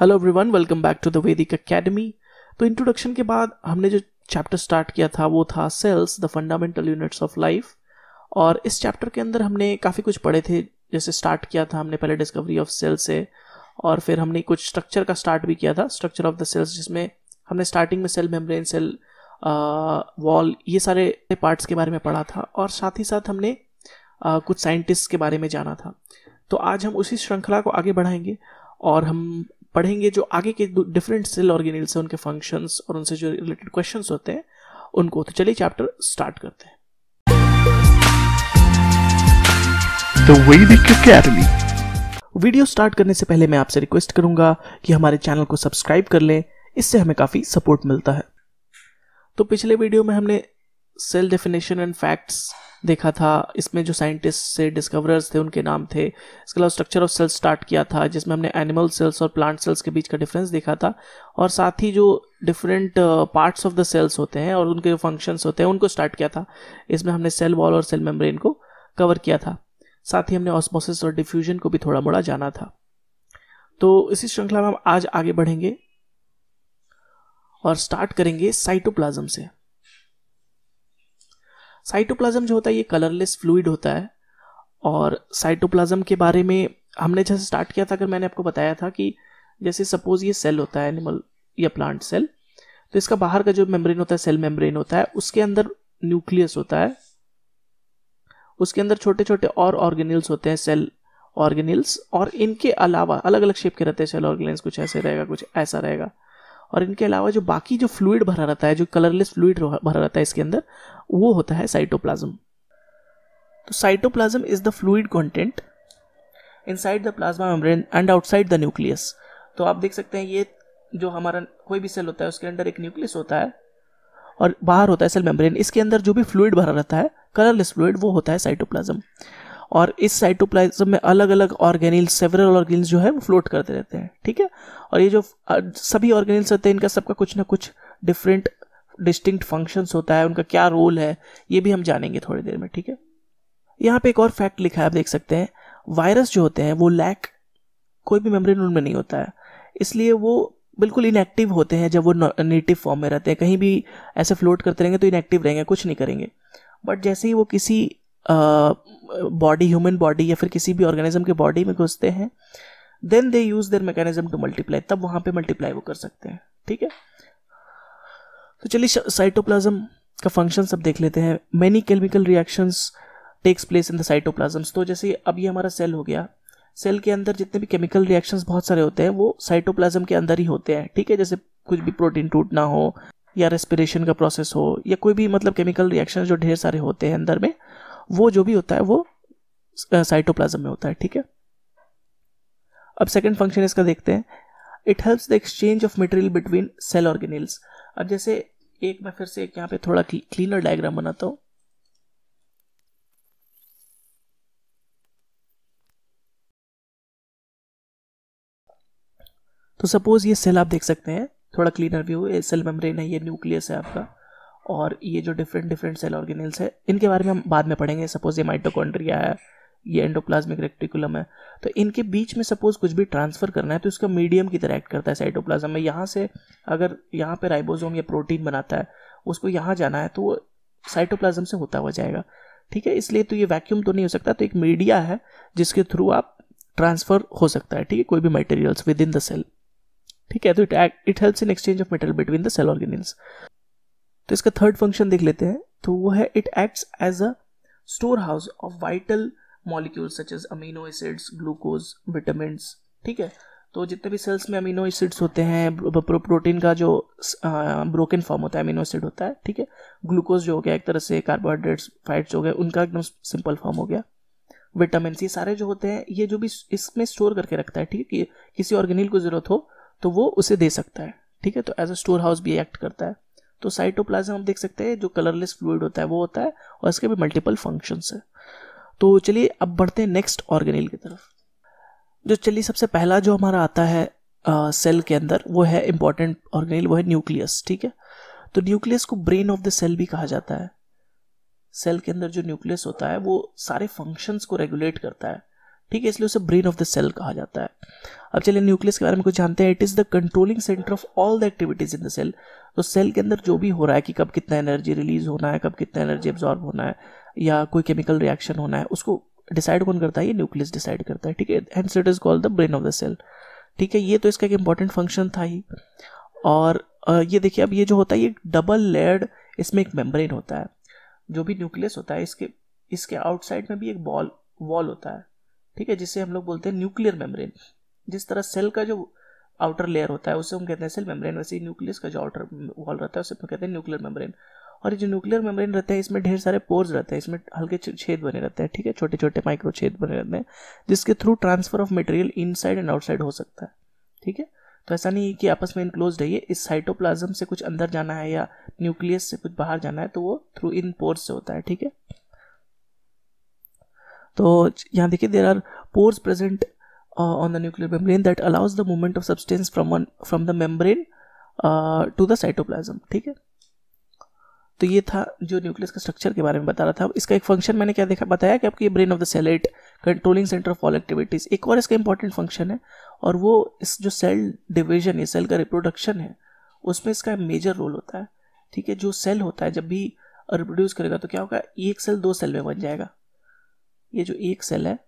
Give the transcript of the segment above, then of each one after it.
hello everyone welcome back to the Vedic academy तो introduction के बाद हमने जो चैप्टर स्टार्ट किया था वो था cells the fundamental units of life और इस चैप्टर के अंदर हमने काफ़ी कुछ पढ़े थे जैसे स्टार्ट किया था हमने पहले डिस्कवरी ऑफ सेल्स से और फिर हमने कुछ स्ट्रक्चर का स्टार्ट भी किया था स्ट्रक्चर ऑफ द सेल्स जिसमें हमने स्टार्टिंग में सेल मेम्ब्रेन सेल वॉल ये सारे पार्ट्स के बारे में पढ़ा था और साथ ही साथ हमने आ, कुछ साइंटिस्ट के बारे में जाना था तो आज हम उसी श्रृंखला को आगे बढ़ाएंगे और हम पढ़ेंगे जो आगे के डिफरेंट सेल ऑर्गेनिल्स हैं उनके फंक्शंस और उनसे जो रिलेटेड क्वेश्चन होते हैं उनको तो चलिए चैप्टर स्टार्ट करते हैं वीडियो स्टार्ट करने से पहले मैं आपसे रिक्वेस्ट करूंगा कि हमारे चैनल को सब्सक्राइब कर लें इससे हमें काफ़ी सपोर्ट मिलता है तो पिछले वीडियो में हमने सेल डेफिनेशन एंड फैक्ट्स देखा था इसमें जो साइंटिस्ट से डिस्कवरर्स थे उनके नाम थे इसके अलावा स्ट्रक्चर ऑफ सेल्स स्टार्ट किया था जिसमें हमने एनिमल सेल्स और प्लांट सेल्स के बीच का डिफरेंस देखा था और साथ ही जो different parts of the cells होते हैं और उनके जो फंक्शंस होते हैं उनको स्टार्ट किया था इसमें हमने सेल वॉल और सेल मेम्ब्रेन को कवर किया था साथ ही हमने ऑस्मोसिस और डिफ्यूजन को भी थोड़ा मोड़ा जाना था तो इसी श्रृंखला में हम आज आगे बढ़ेंगे और स्टार्ट करेंगे साइटोप्लाज्म से साइटोप्लाज्म जो होता है ये कलरलेस फ्लूड होता है और साइटोप्लाज्म के बारे में हमने जैसे स्टार्ट किया था अगर मैंने आपको बताया था कि जैसे सपोज ये सेल होता है एनिमल या प्लांट सेल तो इसका बाहर का जो मेम्ब्रेन होता है सेल मेम्ब्रेन होता है उसके अंदर न्यूक्लियस होता है उसके अंदर छोटे छोटे और ऑर्गेनिल्स होते हैं सेल ऑर्गेनिल्स और इनके अलावा अलग अलग शेप के रहते हैं सेल ऑर्गेनिल्स कुछ ऐसे रहेगा कुछ ऐसा रहेगा और इनके अलावा जो बाकी जो फ्लूड भरा रहता है जो कलरलेस फ्लूड भरा रहता है इसके अंदर वो होता है साइटोप्लाज्म तो cytoplasm is the fluid content inside the plasma membrane and outside the nucleus तो आप देख सकते हैं ये जो हमारा कोई भी सेल होता है उसके अंदर एक न्यूक्लियस होता है और बाहर होता है सेल मेम्ब्रेन इसके अंदर जो भी फ्लूड भरा रहता है कलरलेस फ्लूड वो होता है साइटोप्लाज्म और इस साइटोप्लाज्म में अलग अलग ऑर्गेनिल्स सेवरल ऑर्गेनिल्स जो है वो फ्लोट करते रहते हैं ठीक है और ये जो सभी ऑर्गेनिल्स होते हैं इनका सबका कुछ ना कुछ डिफरेंट डिस्टिंक्ट फंक्शंस होता है उनका क्या रोल है ये भी हम जानेंगे थोड़ी देर में ठीक है यहाँ पे एक और फैक्ट लिखा है आप देख सकते हैं वायरस जो होते हैं वो लैक कोई भी मेमोरी उनमें नहीं होता है इसलिए वो बिल्कुल इनएक्टिव होते हैं जब वो नेटिव फॉर्म में रहते हैं कहीं भी ऐसे फ्लोट करते रहेंगे तो इनएक्टिव रहेंगे कुछ नहीं करेंगे बट जैसे ही वो किसी बॉडी ह्यूमन बॉडी या फिर किसी भी ऑर्गेनिज्म के बॉडी में घुसते हैं then they use their mechanism to multiply तब वहां पे मल्टीप्लाई वो कर सकते हैं ठीक है तो चलिए साइटोप्लाज्म का फंक्शन सब देख लेते हैं many chemical reactions takes place in the cytoplasm तो जैसे अब ये हमारा सेल हो गया सेल के अंदर जितने भी केमिकल रिएक्शंस बहुत सारे होते हैं वो साइटोप्लाज्म के अंदर ही होते हैं ठीक है जैसे कुछ भी प्रोटीन टूटना हो या रेस्पिरेशन का प्रोसेस हो या कोई भी मतलब केमिकल रिएक्शन जो ढेर सारे होते हैं अंदर में वो जो भी होता है वो साइटोप्लाज्म में होता है ठीक है अब सेकेंड फंक्शन इसका देखते हैं it helps the exchange of material between cell organelles अब जैसे एक मैं फिर से एक यहाँ पे थोड़ा क्लीनर डायग्राम बनाता हूँ तो सपोज ये सेल आप देख सकते हैं थोड़ा क्लीनर व्यू ये सेल मेम्ब्रेन है ये न्यूक्लियस है आपका और ये जो डिफरेंट डिफरेंट सेल ऑर्गेनल्स है इनके बारे में हम बाद में पढ़ेंगे सपोज ये माइटोकॉन्ड्रिया है ये एंडोप्लाज्मिक रेक्टिकुलम है तो इनके बीच में सपोज कुछ भी ट्रांसफर करना है तो इसका मीडियम की तरह एक्ट करता है साइटोप्लाज्म में यहाँ से अगर यहाँ पे राइबोसोम या प्रोटीन बनाता है उसको यहाँ जाना है तो वो साइटोप्लाज्म से होता हुआ जाएगा ठीक है इसलिए तो ये वैक्यूम तो नहीं हो सकता तो एक मीडिया है जिसके थ्रू आप ट्रांसफर हो सकता है ठीक है कोई भी materials within the cell ठीक है तो it it helps in exchange of metal between the cell organelles तो इसका थर्ड फंक्शन देख लेते हैं तो वो है it acts as a store house of vital molecule such as amino acids glucose vitamin ठीक है तो जितने भी सेल्स में अमीनो एसिड्स होते हैं प्रो, प्रोटीन का जो ब्रोकन फॉर्म होता है अमीनो एसिड होता है ठीक है ग्लूकोज जो हो गया एक तरह से कार्बोहाइड्रेट्स फैट्स हो गए उनका एकदम सिंपल फॉर्म हो गया विटामिन ये सारे जो होते हैं ये जो भी इसमें स्टोर करके रखता है ठीक है कि, किसी ऑर्गेनिल को ज़रूरत हो तो वो उसे दे सकता है ठीक है तो एज अ स्टोर हाउस भी एक्ट करता है तो साइटोप्लाज्म हम देख सकते हैं जो कलरलेस फ्लूड होता है वो होता है और इसके भी मल्टीपल फंक्शन है तो चलिए अब बढ़ते हैं नेक्स्ट ऑर्गेनिल की तरफ जो चलिए सबसे पहला जो हमारा आता है आ, सेल के अंदर वो है इंपॉर्टेंट ऑर्गेनिल वो है न्यूक्लियस ठीक है तो न्यूक्लियस को ब्रेन ऑफ द सेल भी कहा जाता है सेल के अंदर जो न्यूक्लियस होता है वो सारे फंक्शंस को रेगुलेट करता है ठीक है इसलिए उसे ब्रेन ऑफ द सेल कहा जाता है अब चलिए न्यूक्लियस के बारे में कुछ जानते हैं it is the controlling centre of all the activities in the cell तो सेल के अंदर जो भी हो रहा है कि कब कितना एनर्जी रिलीज होना है कब कितना एनर्जी एब्जॉर्ब होना है या कोई केमिकल रिएक्शन होना है उसको डिसाइड कौन करता है ये न्यूक्लियस डिसाइड करता है ठीक है and it is called the brain of the cell ठीक है ये तो इसका एक इंपॉर्टेंट फंक्शन था ही और ये देखिए अब ये जो होता है ये डबल लेयर्ड इसमें एक मेम्ब्रेन होता है जो भी न्यूक्लियस होता है इसके इसके आउटसाइड में भी एक बॉल वॉल होता है ठीक है जिसे हम लोग बोलते हैं न्यूक्लियर मेम्ब्रेन जिस तरह सेल का जो आउटर लेयर होता है उसे हम कहते हैं सेल मेम्ब्रेन वैसे ही न्यूक्लियस का जो आउटर वॉल रहता है उसे कहते हैं न्यूक्लियर मेम्ब्रेन और ये जो न्यूक्लियर मेम्ब्रेन रहते हैं इसमें ढेर सारे पोर्स रहते हैं इसमें हल्के छेद बने रहते हैं ठीक है छोटे छोटे माइक्रो छेद बने रहते हैं जिसके through transfer of material in and outside हो सकता है ठीक है तो ऐसा नहीं है कि आपस में इनक्लोज है इस साइटोप्लाज्म से कुछ अंदर जाना है या न्यूक्लियस से कुछ बाहर जाना है तो वो थ्रू इन पोर्स से होता है ठीक है तो यहाँ देखिए there are pores present Uh, on the nuclear membrane that allows the movement of substance from one from the membrane to the cytoplasm ठीक है तो ये था जो न्यूक्लियस का स्ट्रक्चर के बारे में बता रहा था इसका एक फंक्शन मैंने क्या देखा बताया कि आपकी ब्रेन ऑफ द सेलेट controlling centre of all activities एक और इसका इंपॉर्टेंट फंक्शन है और वो इस जो सेल डिविजन है सेल का रिप्रोडक्शन है उसमें इसका मेजर रोल होता है ठीक है जो सेल होता है जब भी रिप्रोड्यूस करेगा तो क्या होगा एक सेल दो सेल में बन जाएगा ये जो एक सेल है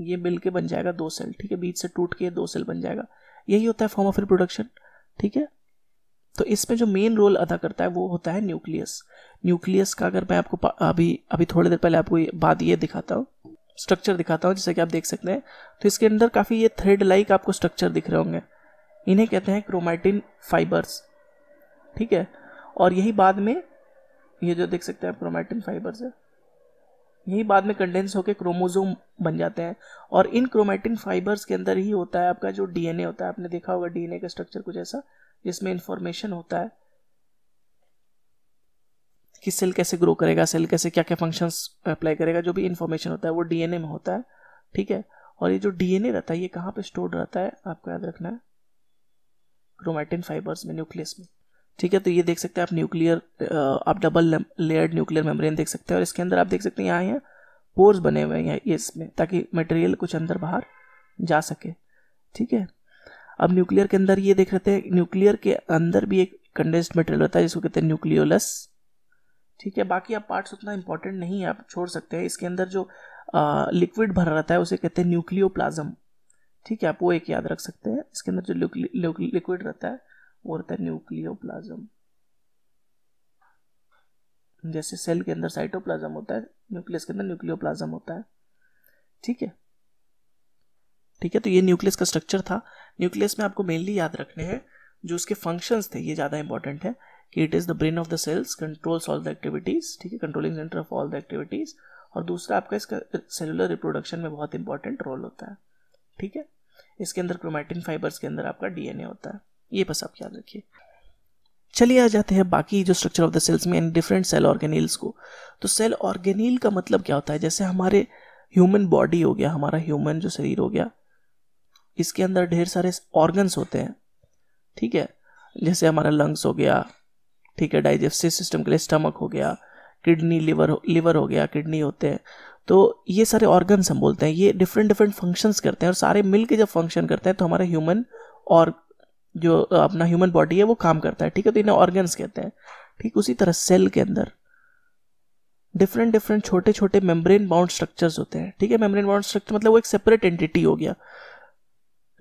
ये मिल के बन जाएगा दो सेल ठीक है बीच से टूट के दो सेल बन जाएगा यही होता है फॉर्म ऑफ रिप्रोडक्शन ठीक है तो इसमें जो मेन रोल अदा करता है वो होता है न्यूक्लियस न्यूक्लियस का अगर मैं आपको अभी अभी थोड़ी देर पहले आपको बात ये दिखाता हूँ स्ट्रक्चर दिखाता हूँ जैसे कि आप देख सकते हैं तो इसके अंदर काफ़ी ये थ्रेड लाइक आपको स्ट्रक्चर दिख रहे होंगे इन्हें कहते हैं क्रोमाइटिन फाइबर्स ठीक है और यही बाद में ये जो देख सकते हैं क्रोमाइटिन फाइबर्स है यही बाद में कंडेंस होकर क्रोमोजोम बन जाते हैं और इन क्रोमेटिन फाइबर्स के अंदर ही होता है आपका जो डीएनए होता है आपने देखा होगा डीएनए का स्ट्रक्चर कुछ ऐसा जिसमें इंफॉर्मेशन होता है कि सेल कैसे ग्रो करेगा सेल कैसे क्या क्या फंक्शन अप्लाई करेगा जो भी इंफॉर्मेशन होता है वो डीएनए में होता है ठीक है और ये जो डीएनए रहता है ये कहाँ पे स्टोर्ड रहता है आपको याद रखना है क्रोमेटिन फाइबर्स में न्यूक्लियस में ठीक है तो ये देख सकते हैं आप न्यूक्लियर आप डबल लेयर्ड न्यूक्लियर मेम्ब्रेन देख सकते हैं और इसके अंदर आप देख सकते हैं यहाँ यहाँ पोर्स बने हुए हैं इसमें ताकि मटेरियल कुछ अंदर बाहर जा सके ठीक है अब न्यूक्लियर के अंदर ये देख रहे थे न्यूक्लियर के अंदर भी एक कंडेंस्ड मटेरियल होता है जिसको कहते हैं न्यूक्लियोलस ठीक है बाकी आप पार्ट्स उतना इंपॉर्टेंट नहीं है आप छोड़ सकते हैं इसके अंदर जो लिक्विड भरा रहता है उसे कहते हैं न्यूक्लियोप्लाज्म ठीक है आप वो एक याद रख सकते हैं इसके अंदर जो लिक्विड रहता है और द न्यूक्लियोप्लाज्म जैसे सेल के अंदर साइटोप्लाज्म होता है न्यूक्लियस के अंदर न्यूक्लियोप्लाज्म होता है ठीक है ठीक है तो ये न्यूक्लियस का स्ट्रक्चर था न्यूक्लियस में आपको मेनली याद रखने हैं जो उसके फंक्शंस थे ये ज़्यादा इंपॉर्टेंट है कि it is the brain of the cells controls all the activities ठीक है controlling centre of all the activities और दूसरा आपका इसका सेलुलर रिप्रोडक्शन में बहुत इंपॉर्टेंट रोल होता है ठीक है इसके अंदर क्रोमैटिन फाइबर्स के अंदर आपका डीएनए होता है ये बस आप याद रखिए चलिए आ जाते हैं बाकी जो स्ट्रक्चर ऑफ द सेल्स में डिफरेंट सेल ऑर्गेनिल्स को तो सेल ऑर्गेनिल का मतलब क्या होता है जैसे हमारे ह्यूमन बॉडी हो गया हमारा ह्यूमन जो शरीर हो गया इसके अंदर ढेर सारे ऑर्गन्स होते हैं ठीक है जैसे हमारा लंग्स हो गया ठीक है डाइजेस्टिव सिस्टम के लिए स्टमक हो गया किडनी लिवर हो लिवर हो गया किडनी होते हैं तो ये सारे ऑर्गन्स हम बोलते हैं ये डिफरेंट डिफरेंट फंक्शंस करते हैं और सारे मिलके जब फंक्शन करते हैं तो हमारा ह्यूमन और जो अपना ह्यूमन बॉडी है वो काम करता है ठीक है तो इन्हें ऑर्गन्स कहते हैं ठीक उसी तरह सेल के अंदर डिफरेंट डिफरेंट छोटे छोटे मेम्ब्रेन बाउंड स्ट्रक्चर्स होते हैं ठीक है मेम्ब्रेन बाउंड स्ट्रक्चर मतलब वो एक सेपरेट एंटिटी हो गया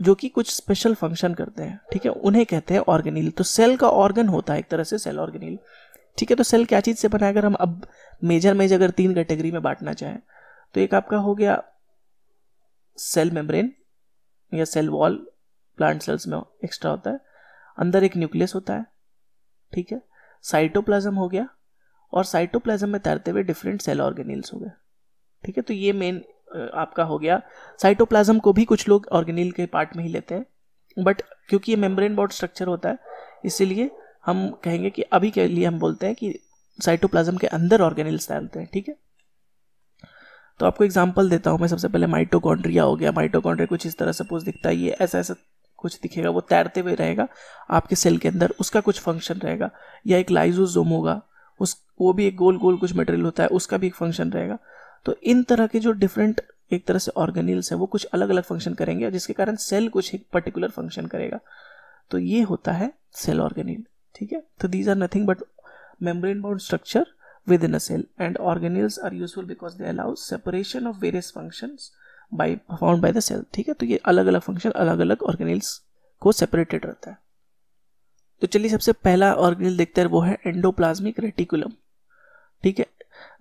जो कि कुछ स्पेशल फंक्शन करते हैं ठीक है उन्हें कहते हैं ऑर्गेनिल तो सेल का ऑर्गन होता है एक तरह से सेल ऑर्गेनिल ठीक है तो सेल क्या चीज़ से बनाए अगर हम अब मेजर मेजर अगर तीन कैटेगरी में बांटना चाहें तो एक आपका हो गया सेल मेम्ब्रेन या सेल वॉल प्लांट सेल्स में एक्स्ट्रा होता है अंदर एक न्यूक्लियस होता है ठीक है साइटोप्लाज्म हो गया और साइटोप्लाज्म में तैरते हुए डिफरेंट सेल ऑर्गेनिल्स हो गए ठीक है तो ये मेन आपका हो गया साइटोप्लाज्म को भी कुछ लोग ऑर्गेनिल के पार्ट में ही लेते हैं बट क्योंकि ये मेम्ब्रेन बॉड स्ट्रक्चर होता है इसीलिए हम कहेंगे कि अभी के लिए हम बोलते हैं कि साइटोप्लाज्म के अंदर ऑर्गेनिल्स तैरते हैं ठीक है तो आपको एग्जांपल देता हूँ मैं सबसे पहले माइटोकॉन्ड्रिया हो गया माइटोकॉन्ड्रिया कुछ इस तरह से सपोज दिखता है ये ऐसा ऐसा कुछ दिखेगा वो तैरते हुए रहेगा आपके सेल के अंदर उसका कुछ फंक्शन रहेगा या एक लाइजोजोम होगा उस वो भी एक गोल गोल कुछ मटेरियल होता है उसका भी एक फंक्शन रहेगा तो इन तरह के जो डिफरेंट एक तरह से ऑर्गेनिल्स हैं वो कुछ अलग अलग फंक्शन करेंगे जिसके कारण सेल कुछ एक पर्टिकुलर फंक्शन करेगा तो ये होता है सेल ऑर्गेनिल ठीक है तो these are nothing but bound structure within a cell and organelles are useful because they allow separation of various functions by found by the cell ठीक है तो ये अलग अलग फंक्शन अलग अलग ऑर्गेनिल्स को सेपरेटेड रहता है तो चलिए सबसे पहला ऑर्गेनिल देखते हैं वो है एंडोप्लाज्मिक रेटिकुलम ठीक है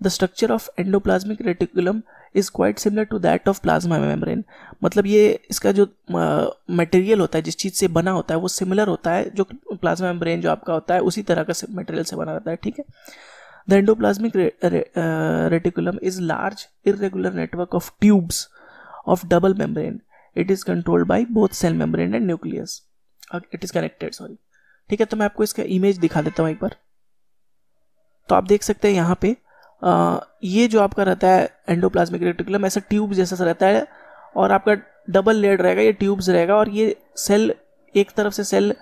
the structure of endoplasmic reticulum is quite similar to that of plasma membrane मतलब ये इसका जो मटेरियल uh, होता है जिस चीज़ से बना होता है वो सिमिलर होता है जो प्लाज्मा मेम्ब्रेन जो आपका होता है उसी तरह का मटेरियल से बना रहता है ठीक है the endoplasmic reticulum is large irregular network of tubes of double membrane it is controlled by both cell membrane and nucleus uh, it is connected sorry ठीक है तो मैं आपको इसका इमेज दिखा देता हूँ एक बार तो आप देख सकते हैं यहाँ पे आ, ये जो आपका रहता है एंडोप्लाज्मिक रेटिकुलम ऐसा ट्यूब जैसा सा रहता है और आपका डबल लेयर रहेगा ये ट्यूब्स रहेगा और ये सेल एक तरफ से सेल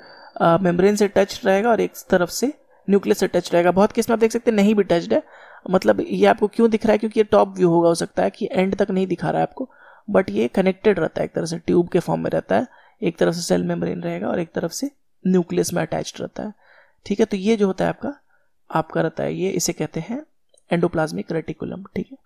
मेम्ब्रेन से टच रहेगा और एक तरफ से न्यूक्लियस से टच रहेगा बहुत केस में आप देख सकते हैं नहीं भी टचड है मतलब ये आपको क्यों दिख रहा है क्योंकि ये टॉप व्यू होगा हो सकता है कि एंड तक नहीं दिखा रहा है आपको बट ये कनेक्टेड रहता है एक तरह से ट्यूब के फॉर्म में रहता है एक तरफ से सेल मेम्ब्रेन रहेगा और एक तरफ से न्यूक्लियस में अटैच रहता है ठीक है तो ये जो होता है आपका आपका रहता है ये इसे कहते हैं एंडोप्लाज्मिक रेटिकुलम ठीक है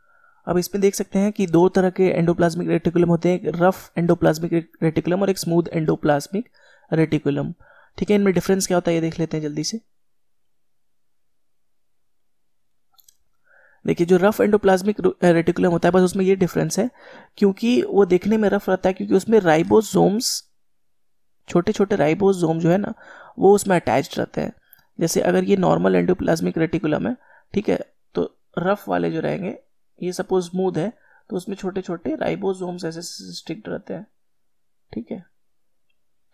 अब इसमें देख सकते हैं कि दो तरह के एंडोप्लाज्मिक रेटिकुलम होते हैं एक रफ एंडोप्लाज्मिक रेटिकुलम और एक स्मूथ एंडोप्लाज्मिक रेटिकुलम ठीक है इनमें डिफरेंस क्या होता है ये देख लेते हैं जल्दी से देखिए जो रफ एंडोप्लाज्मिक रेटिकुलम होता है बस उसमें ये डिफरेंस है क्योंकि वो देखने में रफ रहता है क्योंकि उसमें राइबोसोम्स छोटे छोटे राइबोसोम जो है ना वो उसमें अटैच रहते हैं जैसे अगर ये नॉर्मल एंडोप्लाज्मिक रेटिकुलम है ठीक है तो रफ वाले जो रहेंगे ये सपोज स्मूथ है तो उसमें छोटे छोटे राइबोसोम्स ऐसे स्ट्रिक्ट रहते हैं ठीक है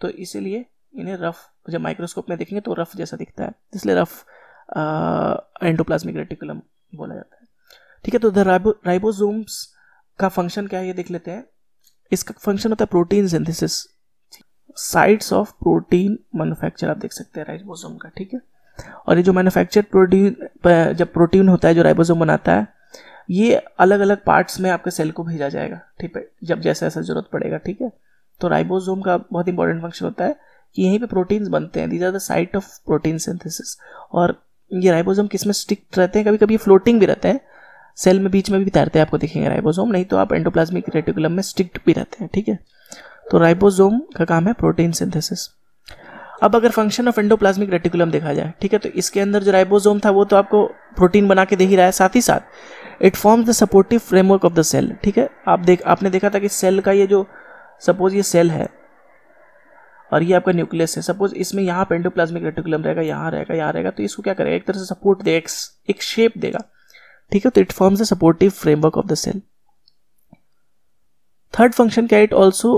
तो इसीलिए इन्हें रफ जब माइक्रोस्कोप में देखेंगे तो रफ जैसा दिखता है इसलिए रफ एंडोप्लाज्मिक रेटिकुलम बोला जाता है ठीक है तो राइबोसोम्स का फंक्शन क्या है ये देख लेते हैं इसका फंक्शन होता है protein synthesis sites of protein manufacture आप देख सकते हैं राइबोसोम का ठीक है और ये जो मैन्युफैक्चर प्रोटीन जब प्रोटीन होता है जो राइबोसोम बनाता है ये अलग अलग पार्ट्स में आपके सेल को भेजा जाएगा ठीक है जब जैसा ऐसा जरूरत पड़ेगा ठीक है तो राइबोसोम का बहुत इंपॉर्टेंट फंक्शन होता है कि यहीं पे प्रोटीन्स बनते हैं these are the site of protein synthesis और ये राइबोसोम किस में स्टिक रहते हैं कभी कभी फ्लोटिंग भी रहते हैं सेल में बीच में भी तैरते हैं आपको दिखेंगे राइबोसोम नहीं तो आप एंडोप्लाज्मिक रेटिकुलम में स्टिक्ड भी रहते हैं ठीक है तो राइबोसोम का काम है प्रोटीन सिंथेसिस अब अगर फंक्शन ऑफ एंडोप्लाज्मिक रेटिकुलम देखा जाए ठीक है तो इसके अंदर जो राइबोसोम था वो तो आपको प्रोटीन बना के दे ही रहा है साथ ही साथ it forms the supportive framework of the cell ठीक है आप देख आपने देखा था कि सेल का ये जो सपोज ये सेल है और ये आपका न्यूक्लियस है सपोज इसमें यहाँ पे एंडोप्लाज्मिक रेटिकुलम रहेगा यहाँ रहेगा यहाँ रहेगा तो इसको क्या करेगा एक तरह से सपोर्ट देगा एक शेप देगा ठीक है तो it forms a supportive framework of the cell third function क्या इट ऑल्सो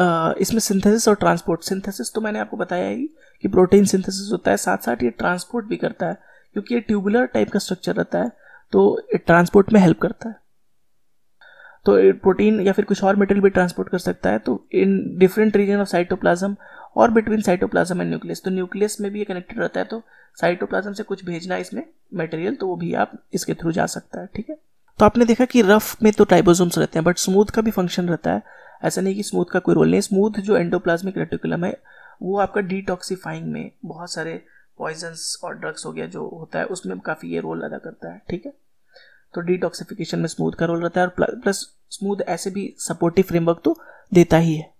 uh, इसमें सिंथेसिस और ट्रांसपोर्ट सिंथेसिस तो मैंने आपको बताया ही कि प्रोटीन सिंथेसिस होता है साथ साथ ये ट्रांसपोर्ट भी करता है क्योंकि ये ट्यूबुलर टाइप का स्ट्रक्चर रहता है तो ट्रांसपोर्ट में हेल्प करता है तो प्रोटीन या फिर कुछ और मटेरियल भी ट्रांसपोर्ट कर सकता है तो in different region of cytoplasm और बिटवीन साइटोप्लाज्म एंड न्यूक्लियस तो न्यूक्लियस में भी ये कनेक्टेड रहता है तो साइटोप्लाज्म से कुछ भेजना है इसमें मटेरियल तो वो भी आप इसके थ्रू जा सकता है ठीक है तो आपने देखा कि रफ में तो राइबोसोम्स रहते हैं बट स्मूथ का भी फंक्शन रहता है ऐसा नहीं कि स्मूथ का कोई रोल नहीं स्मूथ जो एंडोप्लाज्मिक रेटिकुलम है वो आपका डिटॉक्सीफाइंग में बहुत सारे पॉइजन्स और ड्रग्स हो गया जो होता है उसमें काफ़ी ये रोल अदा करता है ठीक है तो डिटॉक्सिफिकेशन में स्मूथ का रोल रहता है और प्लस स्मूथ ऐसे भी सपोर्टिव फ्रेमवर्क तो देता ही है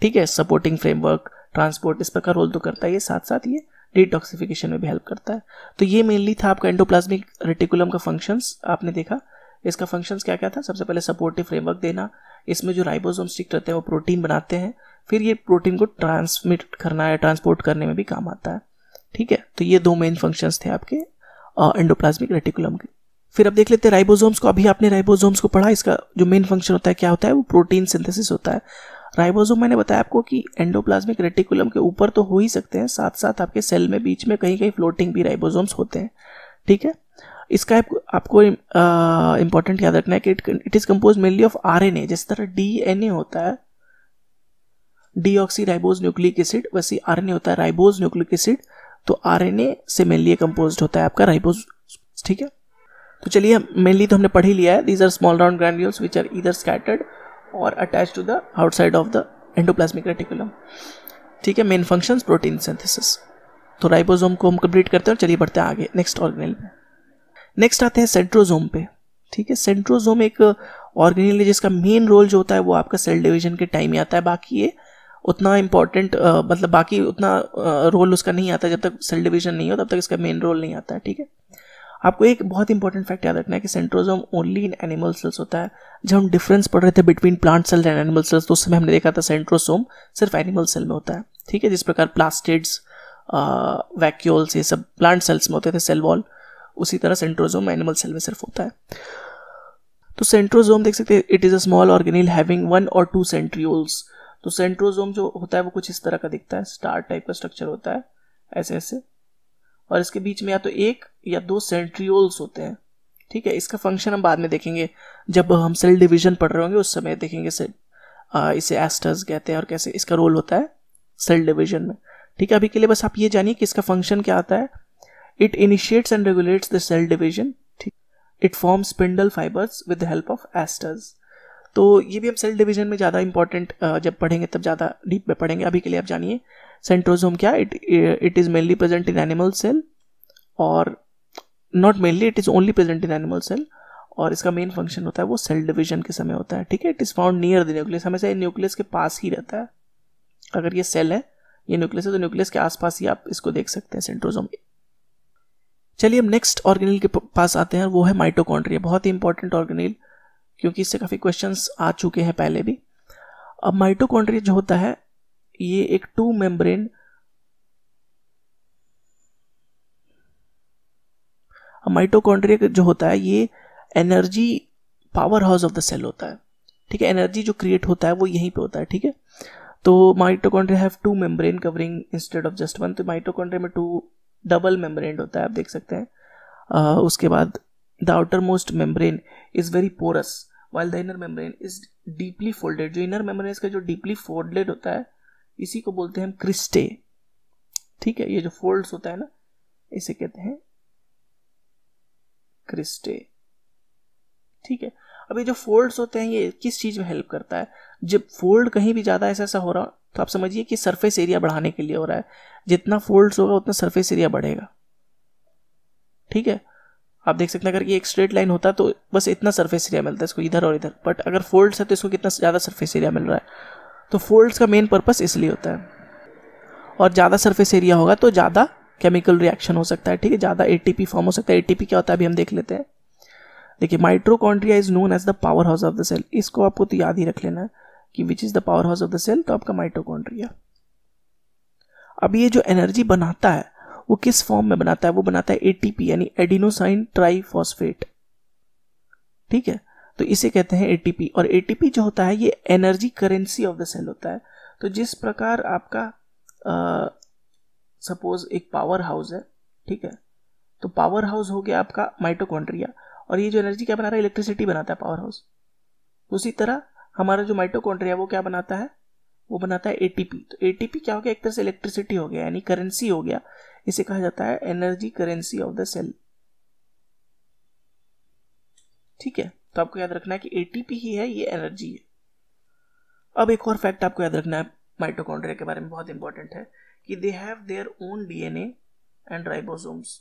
ठीक है सपोर्टिंग फ्रेमवर्क ट्रांसपोर्ट इस पर का रोल तो करता ही है साथ साथ ये डिटॉक्सिफिकेशन में भी हेल्प करता है तो ये मेनली था आपका एंडोप्लाज्मिक रेटिकुलम का फंक्शंस आपने देखा इसका फंक्शंस क्या क्या था सबसे पहले सपोर्टिव फ्रेमवर्क देना इसमें जो राइबोसोम स्टिक रहते हैं वो प्रोटीन बनाते हैं फिर ये प्रोटीन को ट्रांसमिट करना या ट्रांसपोर्ट करने में भी काम आता है ठीक है तो ये दो मेन फंक्शंस थे आपके एंडोप्लाज्मिक रेटिकुलम के फिर अब देख लेते हैं राइबोसोम्स को अभी आपने राइबोसोम्स को पढ़ा इसका जो मेन फंक्शन होता है क्या होता है वो प्रोटीन सिंथेसिस होता है राइबोसोम मैंने बताया आपको कि एंडोप्लाज्मिक रेटिकुलम के ऊपर तो हो ही सकते हैं साथ साथ आपके सेल में बीच में कहीं कहीं फ्लोटिंग भी राइबोसोम्स होते हैं ठीक है इसका आपको, आपको इंपॉर्टेंट याद रखना है कि it is compose mainly of R N A जिस तरह डी होता है ऑक्सी राइबोज न्यूक्लिक एसिड वैसे आर एन ए होता है राइबोज न्यूक्लिक एसिड तो आर एन ए से मेनली कंपोज होता है आपका राइबोज ठीक है तो चलिए मेनली तो हमने पढ़ ही लिया है these are small round granules which are इधर स्कैटर्ड और attach to the outside of the endoplasmic reticulum ठीक है मेन फंक्शन प्रोटीन सिंथेसिस तो राइबोसोम को हम कंप्लीट करते हैं और चलिए बढ़ते हैं आगे नेक्स्ट ऑर्गेनिल पे नेक्स्ट आते हैं सेंट्रोजोम पे ठीक है सेंट्रोजोम एक ऑर्गेनिल है जिसका मेन रोल जो होता है वो आपका सेल डिवीजन के टाइम ही आता है बाकी ये उतना इंपॉर्टेंट मतलब बाकी उतना रोल उसका नहीं आता जब तक सेल डिवीजन नहीं हो तब तक इसका मेन रोल नहीं आता है ठीक है आपको एक बहुत इंपॉर्टेंट फैक्ट याद रखना है कि centrosome only in animal cells होता है जब हम डिफरेंस पढ़ रहे थे between plant cells and animal cells तो उस समय हमने देखा था सेंट्रोसोम सिर्फ एनिमल सेल में होता है ठीक है जिस प्रकार प्लास्टिड्स वैक्यूल्स ये सब प्लांट सेल्स में होते थे सेल वॉल उसी तरह सेंट्रोजोम एनिमल सेल में सिर्फ होता है तो सेंट्रोजोम देख सकते हैं it is a small organelle having one और टू सेंट्रियोल्स तो सेंट्रोजोम जो होता है वो कुछ इस तरह का दिखता है स्टार टाइप का स्ट्रक्चर होता है ऐसे ऐसे और इसके बीच में या तो एक या दो सेंट्रियोल्स होते हैं ठीक है इसका फंक्शन हम बाद में देखेंगे जब हम सेल डिवीजन पढ़ रहे होंगे उस समय देखेंगे से, आ, इसे एस्टर्स कहते हैं और कैसे इसका रोल होता है सेल डिवीजन में ठीक है अभी के लिए बस आप ये जानिए कि इसका फंक्शन क्या आता है it initiates and regulates the cell division ठीक it form spindle fibres with the help of asters तो ये भी हम सेल डिवीजन में ज़्यादा इंपॉर्टेंट जब पढ़ेंगे तब ज़्यादा डीप में पढ़ेंगे अभी के लिए आप जानिए सेंट्रोजोम क्या it it is mainly present in animal cell और not mainly it is only present in animal cell और इसका मेन फंक्शन होता है वो सेल डिवीजन के समय होता है ठीक है it is found near the nucleus हमेशा न्यूक्लियस के पास ही रहता है अगर ये सेल है ये न्यूक्लियस है तो न्यूक्लियस के आसपास ही आप इसको देख सकते हैं सेंट्रोजोम चलिए हम नेक्स्ट ऑर्गेनिल के पास आते हैं वो है माइटोकॉन्ड्रिया बहुत ही इंपॉर्टेंट ऑर्गेनिल क्योंकि इससे काफ़ी क्वेश्चंस आ चुके हैं पहले भी अब माइटोकॉन्ड्रिया जो होता है ये एक टू मेम्ब्रेन माइटोकॉन्ड्रिया जो होता है ये energy power house of the cell होता है ठीक है एनर्जी जो क्रिएट होता है वो यहीं पे होता है ठीक है तो mitochondria have two membrane covering instead of just one तो माइटोकॉन्ड्रिया में टू डबल मेम्ब्रेन होता है आप देख सकते हैं आ, उसके बाद the outermost membrane is very porous while the inner membrane is deeply folded जो इनर मेम्ब्रेन का जो डीपली फोल्डेड होता है इसी को बोलते हैं हम क्रिस्टे ठीक है ये जो फोल्ड्स होता है ना इसे कहते हैं क्रिस्टे ठीक है अब ये जो फोल्ड्स होते हैं ये किस चीज़ में हेल्प करता है जब फोल्ड कहीं भी ज़्यादा ऐसा ऐसा हो रहा तो आप समझिए कि सरफेस एरिया बढ़ाने के लिए हो रहा है जितना फोल्ड्स होगा उतना सरफेस एरिया बढ़ेगा ठीक है आप देख सकते हैं अगर ये एक स्ट्रेट लाइन होता तो बस इतना सरफेस एरिया मिलता है इसको इधर और इधर बट अगर फोल्ड्स है तो इसको कितना ज़्यादा सरफेस एरिया मिल रहा है तो फोल्ड्स का मेन पर्पस इसलिए होता है और ज़्यादा सरफेस एरिया होगा तो ज़्यादा केमिकल रिएक्शन हो सकता है ठीक है ज़्यादा ए फॉर्म हो सकता है ए क्या होता है अभी हम देख लेते हैं देखिए mitochondria is known as the power house of the cell इसको आपको तो याद ही रख लेना है कि which is the power house of the cell तो आपका माइट्रोकॉन्ड्रिया अब ये जो एनर्जी बनाता है वो किस फॉर्म में बनाता है वो बनाता है एटीपी यानी एडिनोसाइन ट्राइफॉस्फेट ठीक है तो इसे कहते हैं एटीपी और एटीपी जो होता है ये energy currency of the cell होता है तो जिस प्रकार आपका सपोज एक पावर हाउस है ठीक है तो पावर हाउस हो गया आपका माइटोकॉन्ड्रिया और ये जो एनर्जी क्या बना रहा है इलेक्ट्रिसिटी बनाता है पावर हाउस उसी तरह हमारा जो माइटोकॉन्ड्रिया वो क्या बनाता है वो बनाता है एटीपी तो एटीपी क्या हो गया एक तरह से इलेक्ट्रिसिटी हो गया यानी करेंसी हो गया इसे कहा जाता है energy currency of the cell ठीक है तो आपको याद रखना है कि एटीपी ही है ये एनर्जी है अब एक और फैक्ट आपको याद रखना है माइटोकॉन्ड्रिया के बारे में बहुत इंपॉर्टेंट है कि they have their own DNA and ribosomes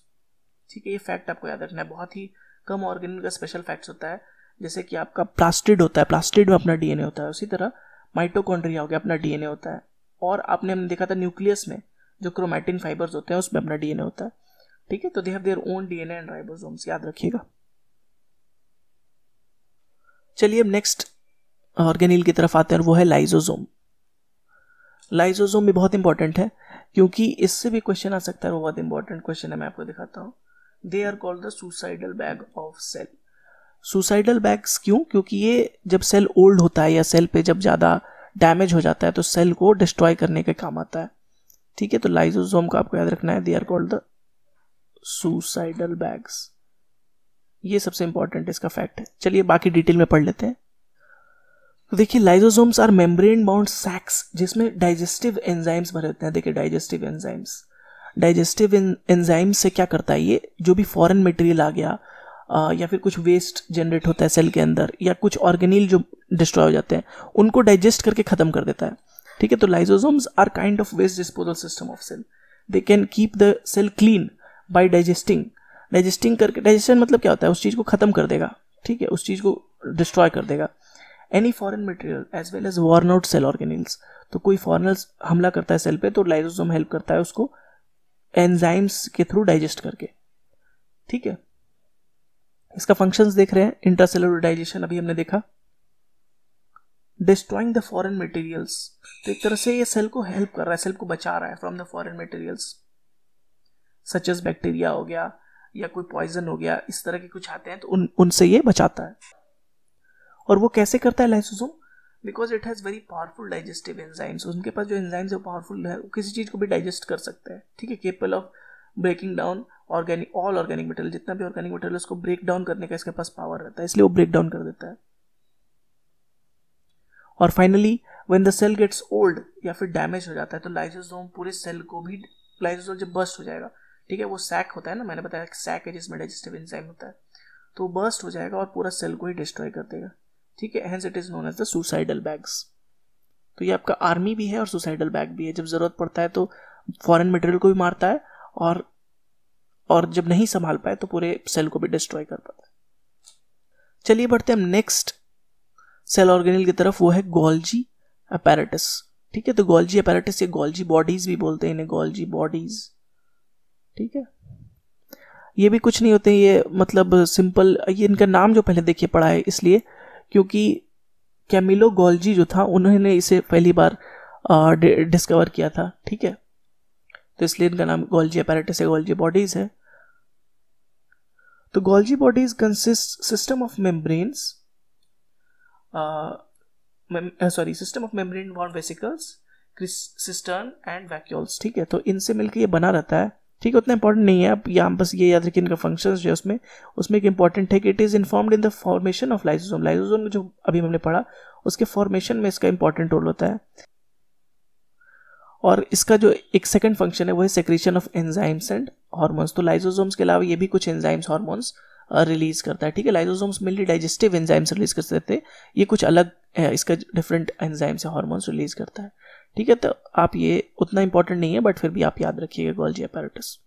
ठीक है ये फैक्ट आपको याद रखना है बहुत ही कम ऑर्गेन का स्पेशल फैक्ट होता है जैसे कि आपका प्लास्टिड होता है प्लास्टिड में अपना डीएनए होता है उसी तरह माइटोकॉन्ड्रिया हो गया अपना डीएनए होता है और आपने हमने देखा था न्यूक्लियस में जो क्रोमैटिन फाइबर्स होते हैं उसमें अपना डीएनए होता है ठीक है तो they have their own DNA and ribosomes याद रखिएगा चलिए अब नेक्स्ट ऑर्गेनिल की तरफ आते हैं वो है लाइजोजोम लाइजोजोम भी बहुत इंपॉर्टेंट है क्योंकि इससे भी क्वेश्चन आ सकता है वो बहुत इंपॉर्टेंट क्वेश्चन है मैं आपको दिखाता हूँ they are called the suicidal bag of cell suicidal bags क्यों क्योंकि ये जब सेल ओल्ड होता है या सेल पे जब ज़्यादा डैमेज हो जाता है तो सेल को डिस्ट्रॉय करने के काम आता है ठीक है तो लाइजोजोम का आपको याद रखना है they are called the suicidal bags ये सबसे इंपॉर्टेंट इसका फैक्ट है चलिए बाकी डिटेल में पढ़ लेते हैं तो देखिए lysosomes are membrane bound sacs जिसमें डाइजेस्टिव एंजाइम्स भरे होते हैं देखिए डाइजेस्टिव एंजाइम्स डाइजेस्टिव एंजाइम्स से क्या करता है ये जो भी फॉरेन मटेरियल आ गया आ, या फिर कुछ वेस्ट जनरेट होता है सेल के अंदर या कुछ ऑर्गेनिल जो डिस्ट्रॉय हो जाते हैं उनको डाइजेस्ट करके ख़त्म कर देता है ठीक है तो lysosomes are kind of waste disposal system of cell they can keep the cell clean by digesting digesting करके डाइजेशन मतलब क्या होता है उस चीज़ को खत्म कर देगा ठीक है उस चीज़ को डिस्ट्रॉय कर देगा any foreign material as well as worn out cell organelles तो कोई फॉरनल्स हमला करता है सेल पे तो लाइजोसोम हेल्प करता है उसको एंजाइम्स के थ्रू डाइजेस्ट करके ठीक है इसका फंक्शंस देख रहे हैं इंट्रासेलुलर डाइजेशन अभी हमने देखा डिस्ट्रॉइंग द फॉरन मटेरियल्स तो एक तरह से ये सेल को हेल्प कर रहा है सेल को बचा रहा है from the foreign materials such as bacteria हो गया या कोई पॉइजन हो गया इस तरह के कुछ आते हैं तो उन उनसे ये बचाता है और वो कैसे करता है lysosome because it has very powerful digestive enzymes उनके पास जो एंजाइम्स है पावरफुल है वो किसी चीज़ को भी डाइजेस्ट कर सकते हैं ठीक है capable of breaking down organic all organic material जितना भी ऑर्गेनिक मटेरियल उसको ब्रेक डाउन करने का इसके पास पावर रहता है इसलिए वो ब्रेक डाउन कर देता है और finally when the cell gets old या फिर डैमेज हो जाता है तो लाइसोसोम पूरे सेल को भी लाइसोसोम जब बस्ट हो जाएगा ठीक है वो सैक होता है ना मैंने बताया सैक है जिसमें डाइजेस्टिव एंजाइम होता है तो बस्ट हो जाएगा और पूरा सेल को ही डिस्ट्रॉय कर देगा ठीक है hence it is known as the suicidal bags तो ये आपका आर्मी भी है और सुसाइडल बैग भी है जब ज़रूरत पड़ता है तो फॉरेन मटेरियल को भी मारता है और और जब नहीं संभाल पाए तो पूरे सेल को भी डिस्ट्रॉय कर पाता है चलिए बढ़ते हैं हम नेक्स्ट सेल ऑर्गेनिल की तरफ वो है गोल्जी अपैरेटस ठीक है तो गोल्जी अपैरेटस या गोल्जी बॉडीज भी बोलते हैं इन्हें गोल्जी बॉडीज ठीक है ये भी कुछ नहीं होते ये मतलब सिंपल ये इनका नाम जो पहले देखिए पड़ा है इसलिए क्योंकि कैमिलो गोल्जी जो था उन्होंने इसे पहली बार डिस्कवर किया था ठीक है तो इसलिए इनका नाम गोल्जी अपैरेटस है गोल्जी बॉडीज है तो Golgi bodies consist system of membranes sorry system of membrane bound vesicles cistern and vacuoles ठीक है तो इनसे मिलकर ये बना रहता है ठीक है उतना इंपॉर्टेंट नहीं है अब यहाँ बस ये याद रखिए इनका फंक्शन जो है उसमें उसमें एक इंपॉर्टेंट है कि it is informed in the formation of lysosome lysosome में जो अभी हमने पढ़ा उसके फॉर्मेशन में इसका इंपॉर्टेंट रोल होता है और इसका जो एक सेकंड फंक्शन है वो है secretion of enzymes and hormones तो लाइजोसोम्स के अलावा ये भी कुछ एंजाइम्स हॉर्मोन्स रिलीज करता है ठीक है lysosomes mainly digestive enzymes release कर सकते हैं ये कुछ अलग है इसका डिफरेंट एंजाइम्स हॉर्मोन्स रिलीज करता है ठीक है तो आप ये उतना इंपॉर्टेंट नहीं है बट फिर भी आप याद रखिएगा गोल्जी अपैरेटस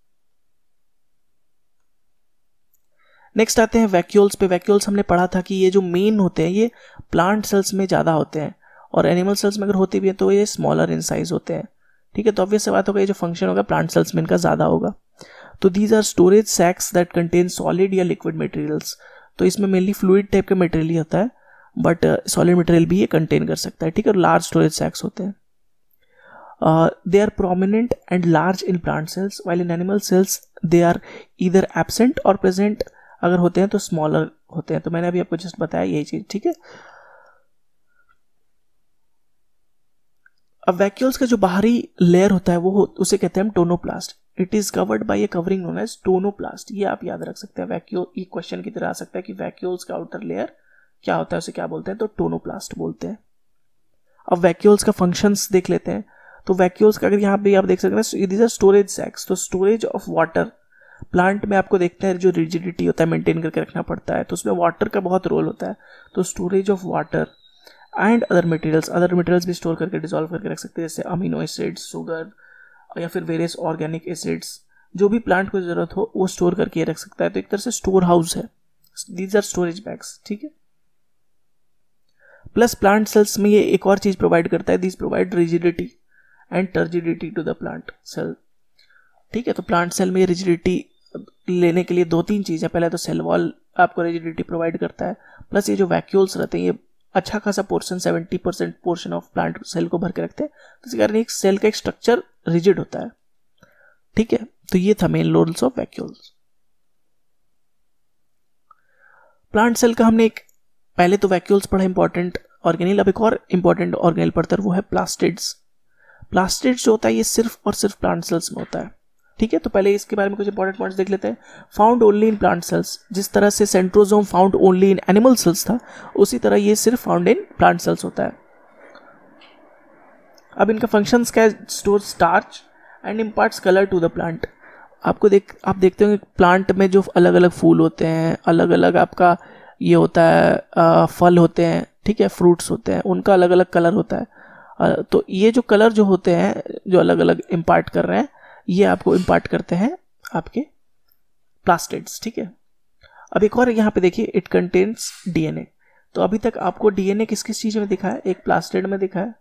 नेक्स्ट आते हैं वैक्यूल्स पे वैक्यूल्स हमने पढ़ा था कि ये जो मेन होते हैं ये प्लांट सेल्स में ज़्यादा होते हैं और एनिमल सेल्स में अगर होते भी हैं तो ये स्मॉलर इन साइज होते हैं ठीक है तो ऑब्वियस बात होगा ये जो फंक्शन होगा प्लांट सेल्स में इनका ज़्यादा होगा तो these are storage sacs that contain solid या लिक्विड मटेरियल्स तो इसमें मेनली फ्लूड टाइप का मटेरियल ही होता है बट सॉलिड मटेरियल भी ये कंटेन कर सकता है ठीक है लार्ज स्टोरेज सैक्स होते हैं they are prominent and large in plant cells while in animal cells they are इधर एबसेंट और प्रेजेंट अगर होते हैं तो स्मॉलर होते हैं तो मैंने अभी आपको जस्ट बताया यही चीज ठीक है अब वैक्यूल्स का जो बाहरी लेयर होता है वो उसे कहते हैं हम tonoplast it is covered by a covering known as tonoplast ये आप याद रख सकते हैं वैक्यूल ये क्वेश्चन की तरह आ सकता है कि वैक्यूल्स का आउटर लेयर क्या होता है उसे क्या बोलते हैं तो टोनोप्लास्ट बोलते हैं अब वैक्यूल्स का फंक्शंस देख लेते हैं तो वैक्यूल्स का अगर यहाँ पे आप देख सकते हैं दीज आर स्टोरेज सैक्स तो स्टोरेज ऑफ वाटर प्लांट में आपको देखते हैं जो रिजिडिटी होता है मेंटेन करके रखना पड़ता है तो उसमें वाटर का बहुत रोल होता है तो storage of water and other materials other materials भी स्टोर करके डिजोल्व करके रख सकते हैं जैसे अमीनो एसिड शुगर या फिर वेरियस ऑर्गेनिक एसिड्स जो भी प्लांट को ज़रूरत हो वो स्टोर करके रख सकता है तो एक तरह से स्टोर हाउस है दीज आर स्टोरेज बैग्स ठीक है प्लस प्लांट सेल्स में ये एक और चीज़ प्रोवाइड करता है this provide rigidity and turgidity to the plant cell ठीक है तो प्लांट सेल में रिजिडिटी लेने के लिए दो तीन चीज़ें पहले तो सेल वॉल आपको रिजिडिटी प्रोवाइड करता है प्लस ये जो वैक्यूल्स रहते हैं ये अच्छा खासा portion seventy percent portion of plant cell को भर के रखते हैं तो इसी कारण एक सेल का एक स्ट्रक्चर रिजिड होता है ठीक है तो ये था main roles of vacuoles plant cell का हमने एक पहले तो वैक्यूल्स पढ़ा इंपॉर्टेंट ऑर्गेनिल अब एक और इंपॉर्टेंट ऑर्गेनिल पढ़ता है वो है प्लास्टिड्स प्लास्टिड्स जो होता है ये सिर्फ और सिर्फ प्लांट सेल्स में होता है ठीक है तो पहले इसके बारे में कुछ इंपॉर्टेंट पॉइंट्स देख लेते हैं found only in plant cells जिस तरह से centrosome found only in animal cells था उसी तरह ये सिर्फ फाउंड इन प्लांट सेल्स होता है अब इनका फंक्शंस क्या है store starch and imparts colour to the plant आपको देख आप देखते होंगे प्लांट में जो अलग अलग फूल होते हैं अलग अलग आपका ये होता है आ, फल होते हैं ठीक है फ्रूट्स होते हैं उनका अलग अलग कलर होता है आ, तो ये जो कलर जो होते हैं जो अलग अलग इम्पार्ट कर रहे हैं ये आपको इम्पार्ट करते हैं आपके प्लास्टिड्स ठीक है अब एक और यहाँ पे देखिए इट कंटेन्स डीएनए तो अभी तक आपको डीएनए किस किस चीज में दिखा है एक प्लास्टिड में दिखा है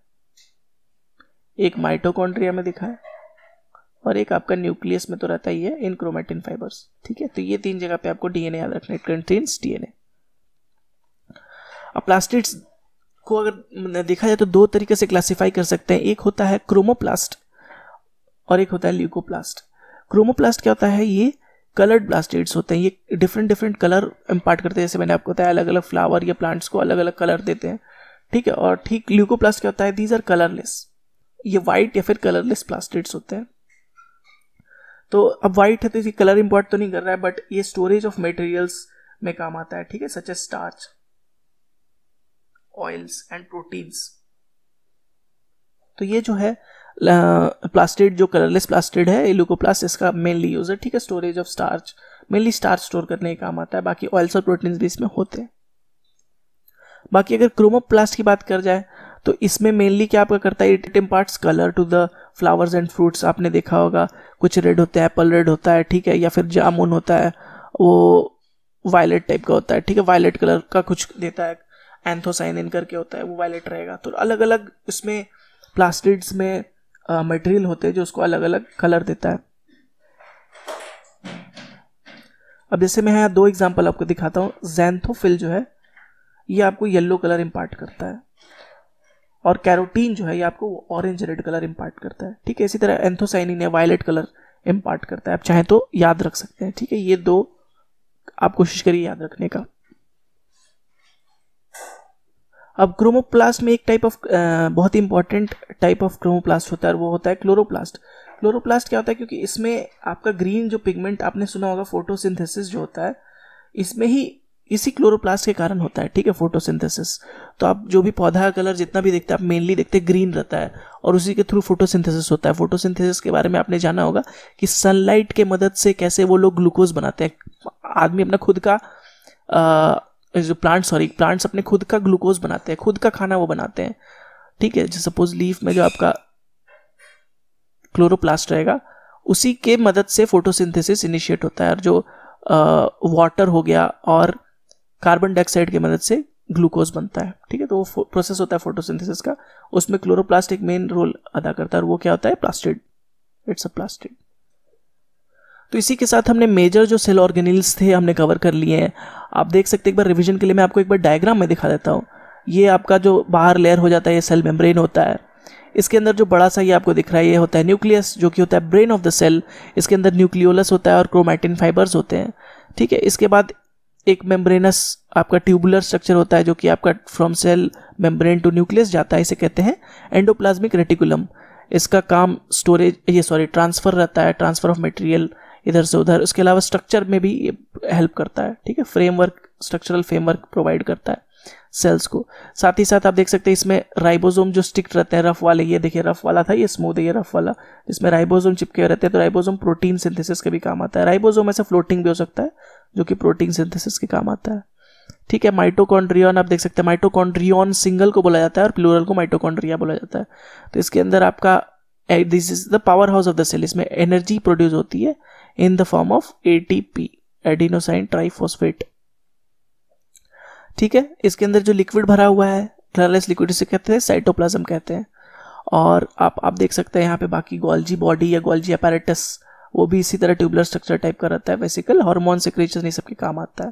एक माइटोकॉन्ड्रिया में दिखा है और एक आपका न्यूक्लियस में तो रहता ही है इन क्रोमेटिन फाइबर्स ठीक है तो ये तीन जगह पे आपको डीएनए याद रखना इट कंटेन्स डीएनए अब प्लास्टिड्स को अगर देखा जाए तो दो तरीके से क्लासिफाई कर सकते हैं एक होता है क्रोमोप्लास्ट और एक होता है ल्यूकोप्लास्ट क्रोमोप्लास्ट क्या होता है ये कलर्ड ब्लास्टेड्स होते हैं ये डिफरेंट डिफरेंट कलर इम्पार्ट करते हैं जैसे मैंने आपको बताया अलग अलग फ्लावर या प्लांट्स को अलग अलग कलर देते हैं ठीक है और ठीक ल्यूकोप्लास्ट क्या होता है दीज आर कलरलेस ये वाइट या फिर कलरलेस प्लास्टिड्स होते हैं तो अब वाइट है तो इसकी कलर इम्पोर्ट तो नहीं कर रहा है बट ये स्टोरेज ऑफ मटेरियल्स में काम आता है ठीक है such a starch oils and proteins तो ये जो है प्लास्टिड जो कलरलेस प्लास्टिड है इल्यूकोप्लास्ट इसका मेनली यूज है ठीक है storage of starch mainly starch store करने के काम आता है बाकी ऑयल्स और प्रोटीन्स भी इसमें होते हैं बाकी अगर क्रोमोप्लास्ट की बात कर जाए तो इसमें मेनली क्या आपका करता है it imparts colour to the flowers and fruits आपने देखा होगा कुछ रेड होते हैं एप्पल रेड होता है ठीक है या फिर जामुन होता है वो वायलेट टाइप का होता है ठीक है वायलेट कलर का कुछ देता है एंथोसाइनिन करके होता है वो वायलेट रहेगा तो अलग अलग इसमें प्लास्टिड्स में मटेरियल होते हैं जो उसको अलग अलग कलर देता है अब जैसे मैं यहाँ दो एग्जांपल आपको दिखाता हूँ जैंथोफिल जो है ये आपको येलो कलर इम्पार्ट करता है और कैरोटीन जो है ये आपको ऑरेंज रेड कलर इम्पार्ट करता है ठीक है इसी तरह एंथोसाइनिन है वायलेट कलर इम्पार्ट करता है आप चाहें तो याद रख सकते हैं ठीक है ये दो आप कोशिश करिए याद रखने का अब क्रोमोप्लास्ट में एक टाइप ऑफ बहुत इंपॉर्टेंट टाइप ऑफ क्रोमोप्लास्ट होता है वो होता है क्लोरोप्लास्ट क्लोरोप्लास्ट क्या होता है क्योंकि इसमें आपका ग्रीन जो पिगमेंट आपने सुना होगा फोटोसिंथेसिस जो होता है इसमें ही इसी क्लोरोप्लास्ट के कारण होता है ठीक है फोटोसिंथेसिस तो आप जो भी पौधा कलर जितना भी देखते हैं आप मेनली देखते हैं ग्रीन रहता है और उसी के थ्रू फोटोसिंथेसिस होता है फोटोसिंथेसिस के बारे में आपने जाना होगा कि सनलाइट के मदद से कैसे वो लोग ग्लूकोज बनाते हैं आदमी अपना खुद का जो प्लांट सॉरी प्लांट्स अपने खुद का ग्लूकोज बनाते हैं खुद का खाना वो बनाते हैं ठीक है जो सपोज लीफ में जो आपका क्लोरोप्लास्ट रहेगा उसी के मदद से फोटोसिंथेसिस इनिशिएट होता है और जो वाटर हो गया और कार्बन डाइऑक्साइड की मदद से ग्लूकोज बनता है ठीक है तो वो प्रोसेस होता है फोटोसिंथेसिस का उसमें क्लोरोप्लास्ट एक मेन रोल अदा करता है और वो क्या होता है प्लास्टिड इट्स अ प्लास्टिड तो इसी के साथ हमने मेजर जो सेल ऑर्गेनिल्स थे हमने कवर कर लिए हैं आप देख सकते हैं एक बार रिविजन के लिए मैं आपको एक बार डायग्राम में दिखा देता हूँ ये आपका जो बाहर लेयर हो जाता है ये सेल मेम्ब्रेन होता है इसके अंदर जो बड़ा सा ये आपको दिख रहा है ये होता है न्यूक्लियस जो कि होता है ब्रेन ऑफ द सेल इसके अंदर न्यूक्लियोलस होता है और क्रोमैटिन फाइबर्स होते हैं ठीक है इसके बाद एक मेम्ब्रेनस आपका ट्यूबुलर स्ट्रक्चर होता है जो कि आपका from cell membrane to nucleus जाता है इसे कहते हैं एंडोप्लाज्मिक रेटिकुलम इसका काम स्टोरेज ये सॉरी ट्रांसफ़र रहता है ट्रांसफ़र ऑफ मटेरियल इधर से उधर उसके अलावा स्ट्रक्चर में भी हेल्प करता है ठीक है फ्रेमवर्क स्ट्रक्चरल फ्रेमवर्क प्रोवाइड करता है सेल्स को साथ ही साथ आप देख सकते हैं इसमें राइबोसोम जो स्टिक रहते हैं रफ वाले ये देखिए रफ वाला था ये स्मूथ है ये रफ वाला जिसमें राइबोसोम चिपके रहते हैं तो राइबोसोम प्रोटीन सिंथेसिस के भी काम आता है राइबोसोम ऐसे फ्लोटिंग भी हो सकता है जो कि प्रोटीन सिंथेसिस के काम आता है ठीक है माइटोकॉन्ड्रियन आप देख सकते हैं माइटोकॉन्ड्रियन सिंगल को बोला जाता है और प्लूरल को माइटोकॉन्ड्रिया बोला जाता है तो इसके अंदर आपका this is the power house of the cell इसमें एनर्जी प्रोड्यूस होती है in the form of ATP adenosine triphosphate ठीक है इसके अंदर जो लिक्विड भरा हुआ है कलरलेस लिक्विड इसे कहते हैं साइटोप्लाज्म कहते हैं और आप आप देख सकते हैं यहाँ पे बाकी गोल्जी बॉडी या गोल्जी अपैरेटस वो भी इसी तरह ट्यूबुलर स्ट्रक्चर टाइप का रहता है वेसिकल हार्मोन सेक्रेशन ये सब के काम आता है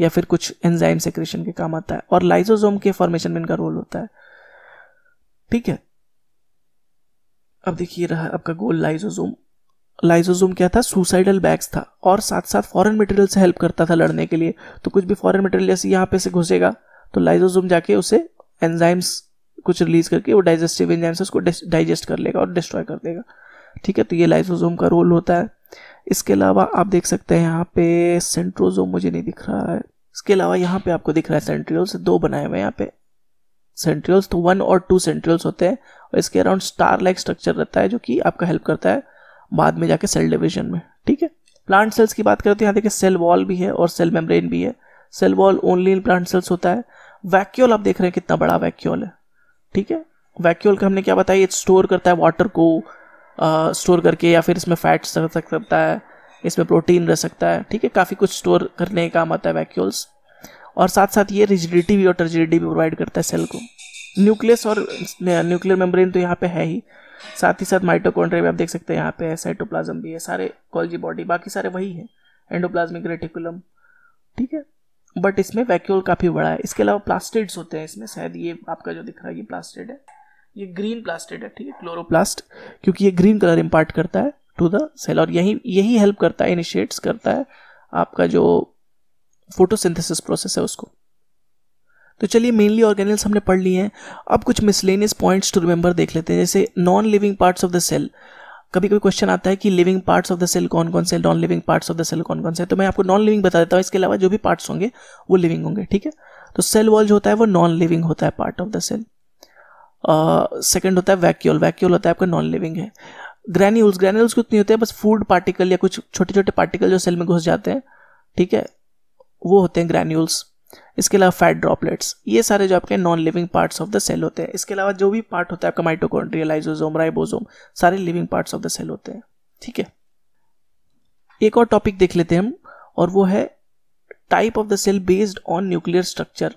या फिर कुछ एंजाइम सेक्रेशन के काम आता है और लाइजोजोम के फॉर्मेशन में इनका रोल होता है ठीक है अब देखिए रहा आपका गोल लाइजोजोम लाइजोजोम क्या था सुसाइडल बैग्स था और साथ साथ फॉरेन मटेरियल से हेल्प करता था लड़ने के लिए तो कुछ भी फॉरेन मटेरियल जैसे यहाँ पे से घुसेगा तो लाइजोजोम जाके उसे एंजाइम्स कुछ रिलीज करके वो डाइजेस्टिव एंजाइम्स उसको डाइजेस्ट कर लेगा और डिस्ट्रॉय कर देगा ठीक है तो ये लाइजोजोम का रोल होता है इसके अलावा आप देख सकते हैं यहाँ पे सेंट्रोजोम मुझे नहीं दिख रहा है इसके अलावा यहाँ पे आपको दिख रहा है सेंट्रियोल से दो बनाए हुए यहाँ पे सेंट्रियल्स तो वन और टू सेंट्रियल्स होते हैं और इसके अराउंड स्टार लाइक स्ट्रक्चर रहता है जो कि आपका हेल्प करता है बाद में जाके सेल डिविजन में ठीक है प्लांट सेल्स की बात करें तो यहाँ देखिए सेल वॉल भी है और सेल मेम्ब्रेन भी है cell wall only in plant cells होता है वैक्यूल आप देख रहे हैं कितना बड़ा वैक्यूल है ठीक है वैक्यूल का हमने क्या बताया ये स्टोर करता है वाटर को स्टोर uh, करके या फिर इसमें फैट्स रख सकता है इसमें प्रोटीन रह सकता है ठीक है काफ़ी कुछ स्टोर करने का काम आता है वैक्यूल्स और साथ साथ ये रिजिडिटी भी और टर्जिडिटी भी प्रोवाइड करता है सेल को न्यूक्लियस और न्यूक्लियर मेम्ब्रेन तो यहाँ पे है ही साथ ही साथ माइटोकॉन्ड्रिया भी आप देख सकते हैं यहाँ पे है साइटोप्लाज्म भी है सारे कॉलजी बॉडी बाकी सारे वही है एंडोप्लाज्मिक रेटिकुलम ठीक है बट इसमें वैक्यूल काफ़ी बड़ा है इसके अलावा प्लास्टिड्स होते हैं इसमें शायद ये आपका जो दिख रहा है ये प्लास्टिड है ये ग्रीन प्लास्टिड है ठीक है क्लोरोप्लास्ट क्योंकि ये ग्रीन कलर इम्पार्ट करता है टू द सेल और यही यही हेल्प करता है इनिशिएट्स करता है आपका जो फोटोसिंथेसिस प्रोसेस है उसको तो चलिए मेनली ऑर्गेनल्स हमने पढ़ लिए हैं अब कुछ मिसलेनियस पॉइंट्स टू रिमेंबर देख लेते हैं जैसे non living parts of the cell कभी कभी क्वेश्चन आता है कि living parts of the cell कौन कौन से non living parts of the cell कौन कौन से तो मैं आपको नॉन लिविंग बता देता हूँ इसके अलावा जो भी पार्ट्स होंगे वो लिविंग होंगे ठीक है तो सेल वॉल जो होता है वो नॉन लिविंग होता है part of the cell second होता है वैक्यूल वैक्यूल होता है आपका नॉन लिविंग है ग्रैन्यूल्स ग्रैन्यूल्स कुछ नहीं होते हैं बस फूड पार्टिकल या कुछ छोटे छोटे पार्टिकल जो सेल में घुस जाते हैं ठीक है वो होते हैं ग्रैन्यूल्स इसके अलावा फैट ड्रॉपलेट्स ये सारे जो आपके non living parts of the cell होते हैं इसके अलावा जो भी पार्ट होता है आपका माइटोकॉन्ड्रिया राइबोजोम सारे living parts of the cell होते हैं ठीक है एक और टॉपिक देख लेते हैं हम और वो है type of the cell based on nuclear structure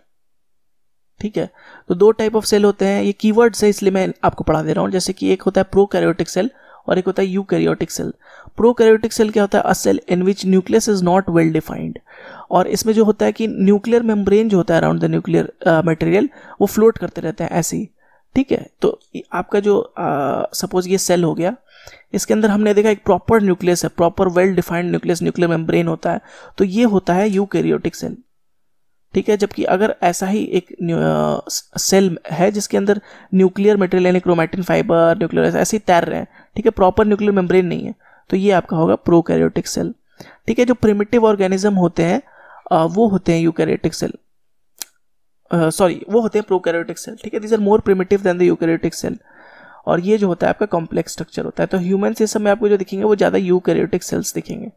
ठीक है तो दो टाइप ऑफ सेल होते हैं ये कीवर्ड्स है इसलिए मैं आपको पढ़ा दे रहा हूँ जैसे कि एक होता है प्रोकैरियोटिक सेल और एक होता है यूकैरियोटिक सेल प्रोकैरियोटिक सेल क्या होता है a cell in which nucleus is not well defined और इसमें जो होता है कि न्यूक्लियर मेम्ब्रेन जो होता है अराउंड द न्यूक्लियर मटेरियल वो फ्लोट करते रहते हैं ऐसे ही ठीक है तो आपका जो सपोज uh, ये सेल हो गया इसके अंदर हमने देखा एक प्रॉपर न्यूक्लियस है proper well defined nucleus nuclear membrane होता है तो ये होता है यूकैरियोटिक सेल ठीक है जबकि अगर ऐसा ही एक सेल uh, है जिसके अंदर न्यूक्लियर मटेरियल यानी क्रोमैटिन फाइबर न्यूक्लियर ऐसे ही तैर रहे हैं ठीक है प्रॉपर न्यूक्लियर मेम्ब्रेन नहीं है तो ये आपका होगा प्रोकैरियोटिक सेल ठीक है जो प्रिमिटिव ऑर्गेनिज्म होते हैं वो होते हैं यूकैरियोटिक सेल सॉरी वो होते हैं प्रोकैरियोटिक सेल ठीक है this are more primitive than the eukaryotic cell और ये जो होता है आपका कॉम्प्लेक्स स्ट्रक्चर होता है तो ह्यूमन सिस्टम में आपको जो दिखेंगे वो ज़्यादा यूकैरियोटिक सेल्स दिखेंगे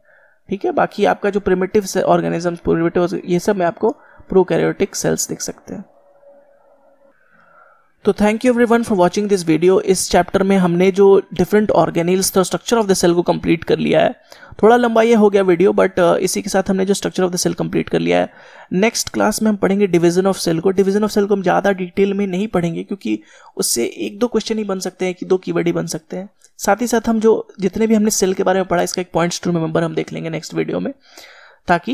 ठीक है बाकी आपका जो प्रिमेटिव ऑर्गेनिजम्स प्रिमिटिव ये सब में आपको प्रोकैरियोटिक सेल्स दिख सकते हैं तो thank you everyone for watching this video इस चैप्टर में हमने जो डिफरेंट ऑर्गेनिल्स था स्ट्रक्चर ऑफ द सेल को कंप्लीट कर लिया है थोड़ा लंबा ये हो गया वीडियो बट uh, इसी के साथ हमने जो structure of the cell complete कर लिया है नेक्स्ट क्लास में हम पढ़ेंगे डिवीजन ऑफ सेल को डिवीजन ऑफ सेल को हम ज़्यादा डिटेल में नहीं पढ़ेंगे क्योंकि उससे एक दो क्वेश्चन ही बन सकते हैं कि दो की ही बन सकते हैं साथ ही साथ हम जो जितने भी हमने सेल के बारे में पढ़ा इसका एक पॉइंट टू रिमेंबर हम देख लेंगे नेक्स्ट वीडियो में ताकि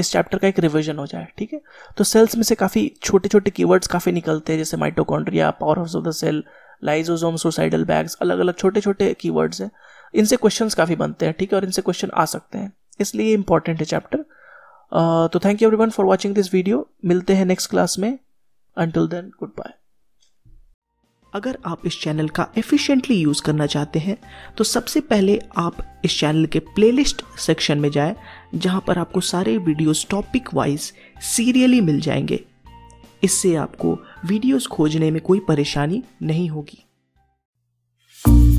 इस चैप्टर का एक रिवीजन हो जाए ठीक है तो सेल्स में से काफ़ी छोटे छोटे कीवर्ड्स काफ़ी निकलते हैं जैसे mitochondria power house of the cell lysosome suicidal bags अलग अलग छोटे छोटे कीवर्ड्स हैं इनसे क्वेश्चंस काफ़ी बनते हैं ठीक है और इनसे क्वेश्चन आ सकते हैं इसलिए इंपॉर्टेंट है चैप्टर तो thank you everyone for watching this video मिलते हैं नेक्स्ट क्लास में अंटिल देन गुड बाय अगर आप इस चैनल का एफिशिएंटली यूज़ करना चाहते हैं तो सबसे पहले आप इस चैनल के प्लेलिस्ट सेक्शन में जाएं जहां पर आपको सारे वीडियोस टॉपिक वाइज सीरियली मिल जाएंगे इससे आपको वीडियोस खोजने में कोई परेशानी नहीं होगी